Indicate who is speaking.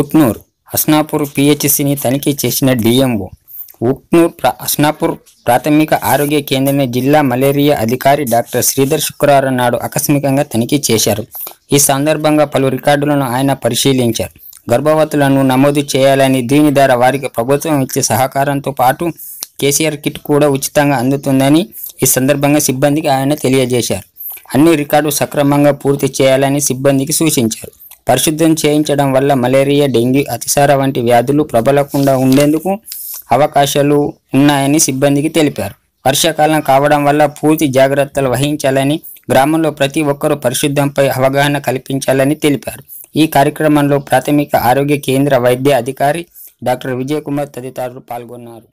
Speaker 1: ఉట్నూర్ హస్నాపూర్ పిహెచ్సిని తనిఖీ చేసిన డిఎంఓ ఉట్నూర్ హస్నాపూర్ ప్రాథమిక ఆరోగ్య కేంద్రాన్ని జిల్లా మలేరియా అధికారి డాక్టర్ శ్రీధర్ శుక్రవారం నాడు ఆకస్మికంగా తనిఖీ చేశారు ఈ సందర్భంగా పలు రికార్డులను ఆయన పరిశీలించారు గర్భవతులను నమోదు చేయాలని దీని ద్వారా వారికి ప్రభుత్వం ఇచ్చే సహకారంతో పాటు కేసీఆర్ కిట్ కూడా ఉచితంగా అందుతుందని ఈ సందర్భంగా సిబ్బందికి ఆయన తెలియజేశారు అన్ని రికార్డు సక్రమంగా పూర్తి చేయాలని సిబ్బందికి సూచించారు పరిశుద్ధం చేయించడం వల్ల మలేరియా డెంగ్యూ అతిసార వంటి వ్యాధులు ప్రబలకుండా ఉండేందుకు అవకాశాలు ఉన్నాయని సిబ్బందికి తెలిపారు వర్షాకాలం కావడం వల్ల పూర్తి జాగ్రత్తలు వహించాలని గ్రామంలో ప్రతి ఒక్కరూ పరిశుద్ధంపై అవగాహన కల్పించాలని తెలిపారు ఈ కార్యక్రమంలో ప్రాథమిక ఆరోగ్య కేంద్ర వైద్య అధికారి డాక్టర్ విజయకుమార్ తదితరులు పాల్గొన్నారు